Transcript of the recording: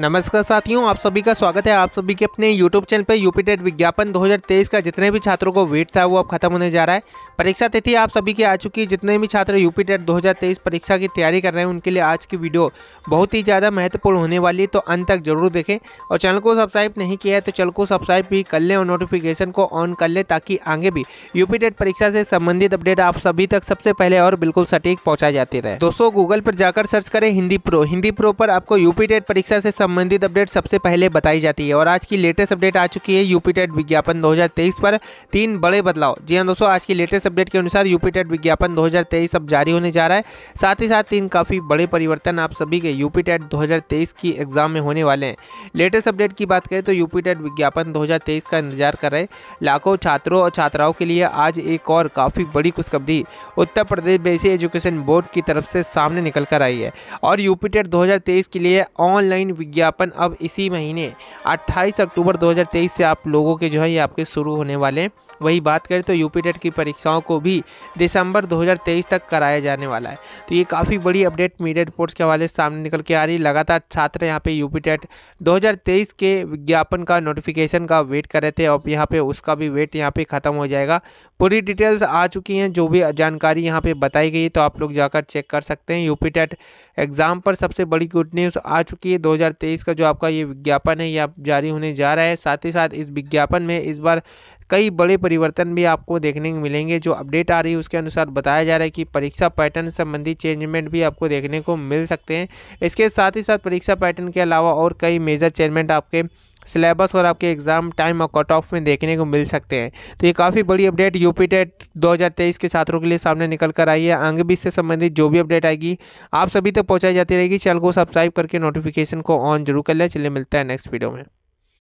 नमस्कार साथियों आप सभी का स्वागत है आप सभी के अपने YouTube चैनल पर यूपी टेट विज्ञापन 2023 का जितने भी छात्रों को वेट था वो अब खत्म होने जा रहा है परीक्षा तिथि आप सभी की आ चुकी है जितने भी छात्र यूपी टेट 2023 परीक्षा की तैयारी कर रहे हैं उनके लिए आज की वीडियो बहुत ही ज़्यादा महत्वपूर्ण होने वाली है तो अंत तक जरूर देखें और चैनल को सब्सक्राइब नहीं किया है तो चैनल को सब्सक्राइब भी कर लें और नोटिफिकेशन को ऑन कर लें ताकि आगे भी यूपी टेट परीक्षा से संबंधित अपडेट आप सभी तक सबसे पहले और बिल्कुल सटीक पहुँचा जाते रहे दोस्तों गूगल पर जाकर सर्च करें हिंदी प्रो हिंदी प्रो पर आपको यूपी टेट परीक्षा से संबंधित अपडेट सबसे पहले बताई जाती है और आज की लेटेस्ट अपडेट आ चुकी है यूपीटेट विज्ञापन 2023 पर तीन बड़े बदलाव जी हाँ दोस्तों आज की लेटेस्ट अपडेट के अनुसार यूपीटेट विज्ञापन 2023 अब जारी होने जा रहा है साथ ही साथ तीन काफ़ी बड़े परिवर्तन आप सभी के यूपी टेट की एग्जाम में होने वाले हैं लेटेस्ट अपडेट की बात करें तो यूपी विज्ञापन दो का इंतजार कर रहे लाखों छात्रों और छात्राओं के लिए आज एक और काफ़ी बड़ी खुशखबरी Uttar Pradesh basic education board की तरफ से सामने निकल कर आई है और यूपी टेट दो के लिए ऑनलाइन विज्ञापन अब इसी महीने 28 अक्टूबर 2023 से आप लोगों के जो है ये आपके शुरू होने वाले हैं वही बात करें तो यूपी टेट की परीक्षाओं को भी दिसंबर 2023 तक कराया जाने वाला है तो ये काफ़ी बड़ी अपडेट मीडिया रिपोर्ट्स के हवाले सामने निकल के आ रही लगातार छात्र यहाँ पर यू टेट के विज्ञापन का नोटिफिकेशन का वेट कर रहे थे और यहाँ पर उसका भी वेट यहाँ पर ख़त्म हो जाएगा पूरी डिटेल्स आ चुकी हैं जो भी जानकारी यहाँ पर बताई गई तो आप लोग जाकर चेक कर सकते हैं यूपी टेट एग्ज़ाम पर सबसे बड़ी गुड न्यूज़ आ चुकी है दो तेईस का जो आपका ये विज्ञापन है ये जारी होने जा रहा है साथ ही साथ इस विज्ञापन में इस बार कई बड़े परिवर्तन भी आपको देखने को मिलेंगे जो अपडेट आ रही है उसके अनुसार बताया जा रहा है कि परीक्षा पैटर्न संबंधी चेंजमेंट भी आपको देखने को मिल सकते हैं इसके साथ ही साथ परीक्षा पैटर्न के अलावा और कई मेजर चेंजमेंट आपके सिलेबस और आपके एग्ज़ाम टाइम और कट ऑफ में देखने को मिल सकते हैं तो ये काफ़ी बड़ी अपडेट यूपी टेट तेईस के छात्रों के लिए सामने निकल कर आई है अंग भी इससे संबंधित जो भी अपडेट आएगी आप सभी तक तो पहुँचाई जाती रहेगी चैनल को सब्सक्राइब करके नोटिफिकेशन को ऑन जरूर कर लें चलिए मिलता है नेक्स्ट वीडियो में